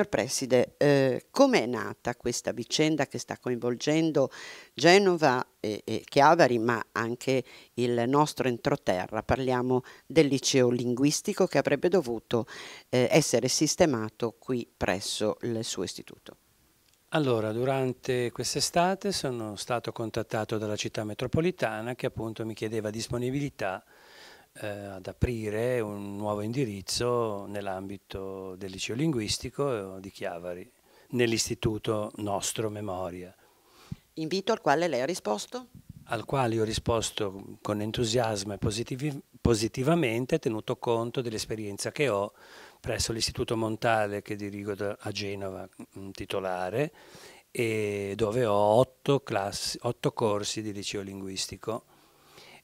Signor Preside, eh, com'è nata questa vicenda che sta coinvolgendo Genova e, e Chiavari, ma anche il nostro entroterra? Parliamo del liceo linguistico che avrebbe dovuto eh, essere sistemato qui presso il suo istituto. Allora, durante quest'estate sono stato contattato dalla città metropolitana che appunto mi chiedeva disponibilità eh, ad aprire un nuovo indirizzo nell'ambito del liceo linguistico di Chiavari, nell'istituto nostro Memoria. Invito al quale lei ha risposto? Al quale ho risposto con entusiasmo e positiv positivamente, tenuto conto dell'esperienza che ho presso l'Istituto Montale che dirigo da, a Genova, mm, titolare, e dove ho otto, classi, otto corsi di liceo linguistico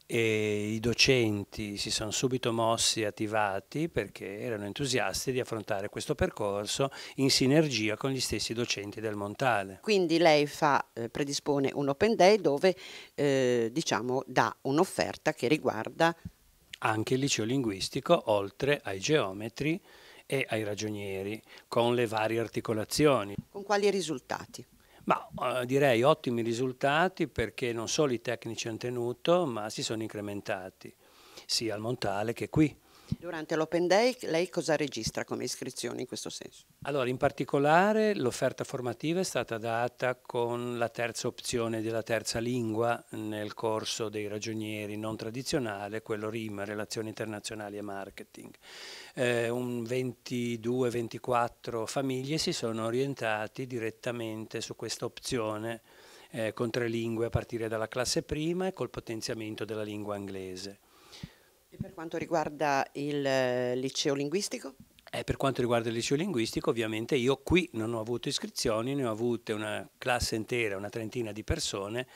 e i docenti si sono subito mossi e attivati perché erano entusiasti di affrontare questo percorso in sinergia con gli stessi docenti del Montale. Quindi lei fa, eh, predispone un Open Day dove eh, diciamo, dà un'offerta che riguarda anche il liceo linguistico oltre ai geometri e ai ragionieri con le varie articolazioni. Con quali risultati? Ma eh, direi ottimi risultati perché non solo i tecnici hanno tenuto, ma si sono incrementati sia al Montale che qui. Durante l'Open Day lei cosa registra come iscrizioni in questo senso? Allora, in particolare l'offerta formativa è stata data con la terza opzione della terza lingua nel corso dei ragionieri non tradizionale, quello RIM, Relazioni Internazionali e Marketing. Eh, un 22-24 famiglie si sono orientati direttamente su questa opzione eh, con tre lingue a partire dalla classe prima e col potenziamento della lingua inglese. E per quanto riguarda il eh, liceo linguistico? Eh, per quanto riguarda il liceo linguistico, ovviamente io qui non ho avuto iscrizioni, ne ho avute una classe intera, una trentina di persone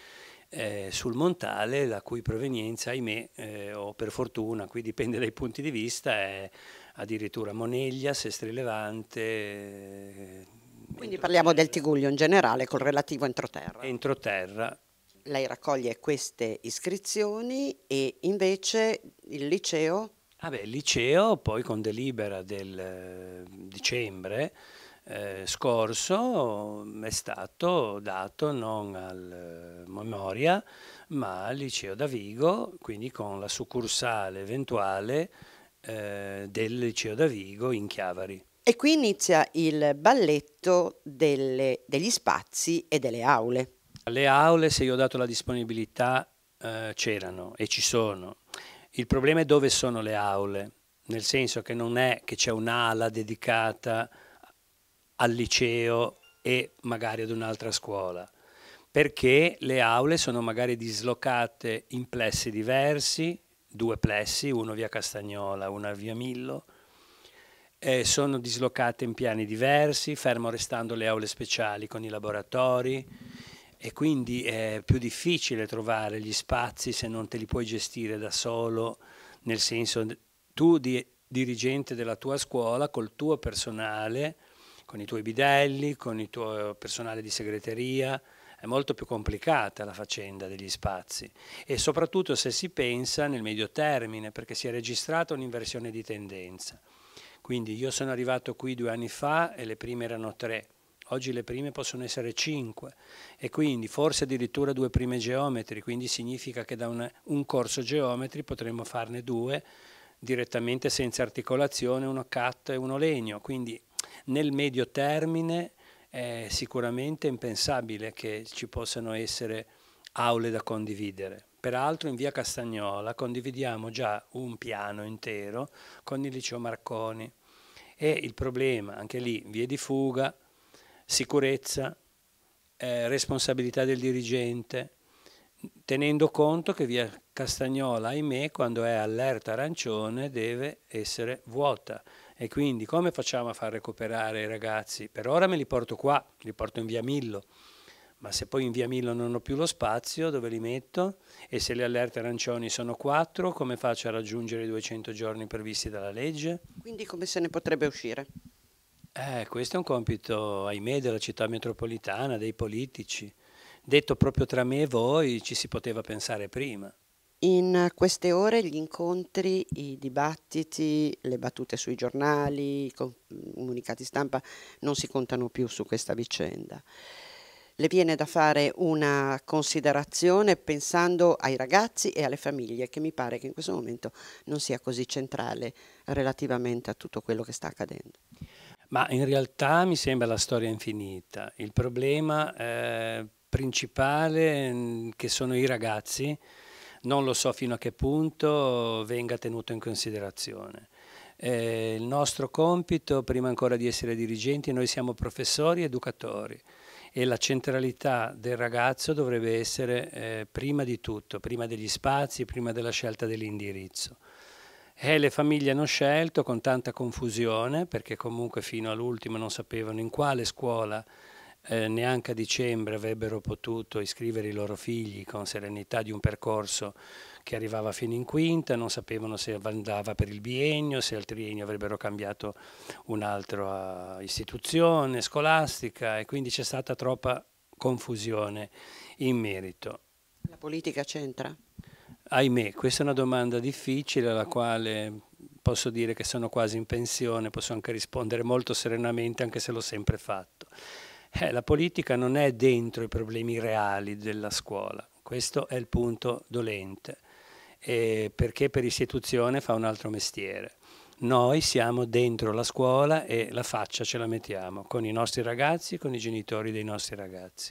eh, sul Montale, la cui provenienza, ahimè, eh, o per fortuna, qui dipende dai punti di vista, è addirittura Moneglia, Sestri Levante. Eh, Quindi parliamo del Tiguglio in generale, col relativo entroterra. Entroterra. Lei raccoglie queste iscrizioni e invece il liceo? Ah beh, il liceo poi con delibera del eh, dicembre eh, scorso è stato dato non al eh, Memoria ma al liceo da Vigo, quindi con la succursale eventuale eh, del liceo da Vigo in Chiavari. E qui inizia il balletto delle, degli spazi e delle aule. Le aule, se io ho dato la disponibilità, eh, c'erano e ci sono. Il problema è dove sono le aule, nel senso che non è che c'è un'ala dedicata al liceo e magari ad un'altra scuola, perché le aule sono magari dislocate in plessi diversi, due plessi, uno via Castagnola, uno via Millo, eh, sono dislocate in piani diversi, fermo restando le aule speciali con i laboratori e quindi è più difficile trovare gli spazi se non te li puoi gestire da solo, nel senso tu di, dirigente della tua scuola col tuo personale, con i tuoi bidelli, con il tuo personale di segreteria, è molto più complicata la faccenda degli spazi e soprattutto se si pensa nel medio termine perché si è registrata un'inversione di tendenza. Quindi io sono arrivato qui due anni fa e le prime erano tre oggi le prime possono essere 5 e quindi forse addirittura due prime geometri, quindi significa che da un, un corso geometri potremmo farne due direttamente senza articolazione, uno cat e uno legno, quindi nel medio termine è sicuramente impensabile che ci possano essere aule da condividere. Peraltro in via Castagnola condividiamo già un piano intero con il liceo Marconi e il problema anche lì, vie di fuga, sicurezza, eh, responsabilità del dirigente, tenendo conto che via Castagnola, ahimè, quando è allerta arancione deve essere vuota. E quindi come facciamo a far recuperare i ragazzi? Per ora me li porto qua, li porto in via Millo, ma se poi in via Millo non ho più lo spazio, dove li metto? E se le allerte arancioni sono 4, come faccio a raggiungere i 200 giorni previsti dalla legge? Quindi come se ne potrebbe uscire? Eh, questo è un compito, ahimè, della città metropolitana, dei politici. Detto proprio tra me e voi, ci si poteva pensare prima. In queste ore gli incontri, i dibattiti, le battute sui giornali, i mm, comunicati stampa non si contano più su questa vicenda. Le viene da fare una considerazione pensando ai ragazzi e alle famiglie, che mi pare che in questo momento non sia così centrale relativamente a tutto quello che sta accadendo. Ma in realtà mi sembra la storia infinita. Il problema eh, principale mm, che sono i ragazzi, non lo so fino a che punto venga tenuto in considerazione. Eh, il nostro compito, prima ancora di essere dirigenti, noi siamo professori e educatori e la centralità del ragazzo dovrebbe essere eh, prima di tutto, prima degli spazi, prima della scelta dell'indirizzo. E eh, le famiglie hanno scelto con tanta confusione, perché comunque fino all'ultimo non sapevano in quale scuola eh, neanche a dicembre avrebbero potuto iscrivere i loro figli con serenità di un percorso che arrivava fino in quinta, non sapevano se andava per il biennio, se al triennio avrebbero cambiato un'altra istituzione scolastica e quindi c'è stata troppa confusione in merito. La politica c'entra? Ahimè, questa è una domanda difficile alla quale posso dire che sono quasi in pensione, posso anche rispondere molto serenamente anche se l'ho sempre fatto. Eh, la politica non è dentro i problemi reali della scuola, questo è il punto dolente, eh, perché per istituzione fa un altro mestiere noi siamo dentro la scuola e la faccia ce la mettiamo con i nostri ragazzi e con i genitori dei nostri ragazzi.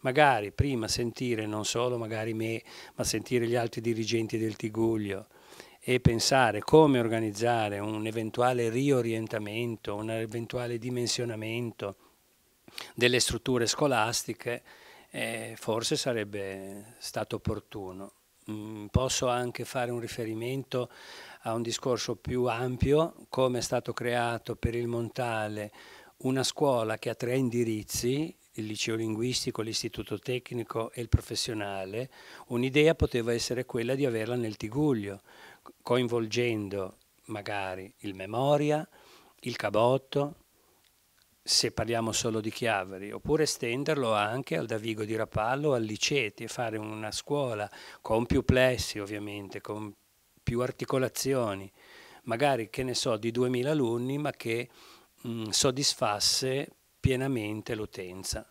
Magari prima sentire non solo magari me, ma sentire gli altri dirigenti del Tiguglio e pensare come organizzare un eventuale riorientamento, un eventuale dimensionamento delle strutture scolastiche, eh, forse sarebbe stato opportuno. Mm, posso anche fare un riferimento a un discorso più ampio, come è stato creato per il Montale una scuola che ha tre indirizzi, il liceo linguistico, l'istituto tecnico e il professionale, un'idea poteva essere quella di averla nel Tiguglio, coinvolgendo magari il Memoria, il Cabotto, se parliamo solo di Chiaveri, oppure estenderlo anche al Davigo di Rapallo, al Liceti e fare una scuola con più plessi ovviamente, con più articolazioni, magari che ne so, di 2000 alunni, ma che mh, soddisfasse pienamente l'utenza.